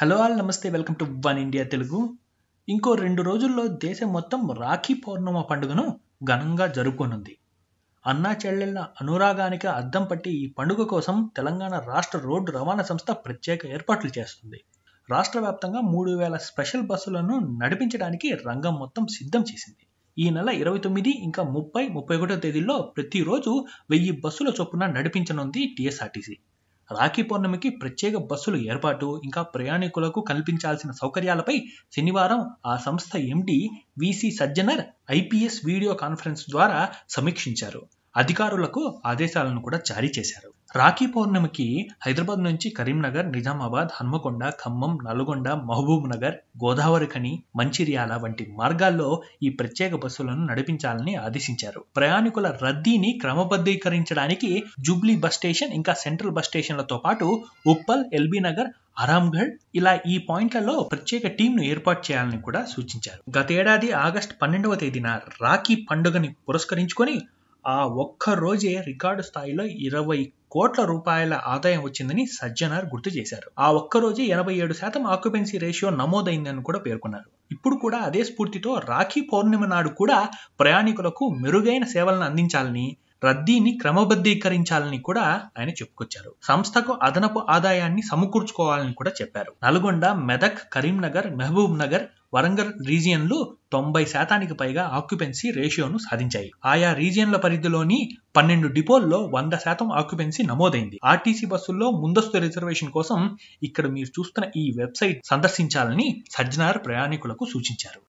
hello all నమస్తే welcome to one India Telugu ఇంకో రెండు రోజుల్లో దేశం మొత్తం రాఖీ పౌర్ణమ పండుగను ఘనంగా జరుపుకోనుంది అన్నా చెల్లెళ్ళ అనురాగానికి అద్దం పట్టి ఈ పండుగ కోసం తెలంగాణ రాష్ట్ర రోడ్డు రవాణా సంస్థ ప్రత్యేక ఏర్పాట్లు చేస్తుంది రాష్ట్ర వ్యాప్తంగా మూడు వేల స్పెషల్ బస్సులను నడిపించడానికి రంగం మొత్తం సిద్ధం చేసింది ఈ నెల ఇరవై తొమ్మిది ఇంకా ముప్పై ముప్పై ఒకటో తేదీల్లో ప్రతిరోజు వెయ్యి బస్సుల చొప్పున నడిపించనుంది టీఎస్ఆర్టీసీ రాఖీ పౌర్ణమికి ప్రత్యేక బస్సులు ఏర్పాటు ఇంకా ప్రయాణికులకు కల్పించాల్సిన సౌకర్యాలపై శనివారం ఆ సంస్థ MD VC Sajjanar IPS video conference ద్వారా సమీక్షించారు అధికారులకు ఆదేశాలను కూడా జారీ చేశారు రాఖీ పౌర్ణమికి హైదరాబాద్ నుంచి కరీంనగర్ నిజామాబాద్ హన్మకొండ ఖమ్మం నల్గొండ మహబూబ్ నగర్ గోదావరి ఖని మంచిర్యాల వంటి మార్గాల్లో ఈ ప్రత్యేక బస్సులను నడిపించాలని ఆదేశించారు ప్రయాణికుల రద్దీని క్రమబద్ధీకరించడానికి జూబ్లీ బస్ స్టేషన్ ఇంకా సెంట్రల్ బస్ స్టేషన్లతో పాటు ఉప్పల్ ఎల్బీ నగర్ ఆరాంఘడ్ ఇలా ఈ పాయింట్లలో ప్రత్యేక టీంను ఏర్పాటు చేయాలని కూడా సూచించారు గతేడాది ఆగస్ట్ పన్నెండవ తేదీన రాఖీ పండుగని పురస్కరించుకొని ఆ ఒక్క రోజే రికార్డు స్థాయిలో ఇరవై కోట్ల రూపాయల ఆదాయం వచ్చిందని సజ్జనార్ గుర్తు చేశారు ఆ రోజే ఎనభై ఏడు శాతం ఆక్యుపెన్సీ రేషియో నమోదైందని కూడా పేర్కొన్నారు ఇప్పుడు కూడా అదే స్ఫూర్తితో రాఖీ పౌర్ణిమ నాడు కూడా ప్రయాణికులకు మెరుగైన సేవలను అందించాలని రద్దీని క్రమబద్ధీకరించాలని కూడా ఆయన చెప్పుకొచ్చారు సంస్థకు అదనపు ఆదాయాన్ని సమకూర్చుకోవాలని కూడా చెప్పారు నల్గొండ మెదక్ కరీంనగర్ మహబూబ్ నగర్ వరంగల్ రీజియన్లు తొంభై శాతానికి పైగా ఆక్యుపెన్సీ రేషియోను సాధించాయి ఆయా రీజియన్ల పరిధిలోని పన్నెండు డిపోల్లో వంద శాతం ఆక్యుపెన్సీ నమోదైంది ఆర్టీసీ బస్సుల్లో ముందస్తు రిజర్వేషన్ కోసం ఇక్కడ మీరు చూస్తున్న ఈ వెబ్సైట్ సందర్శించాలని సజ్జనార్ ప్రయాణికులకు సూచించారు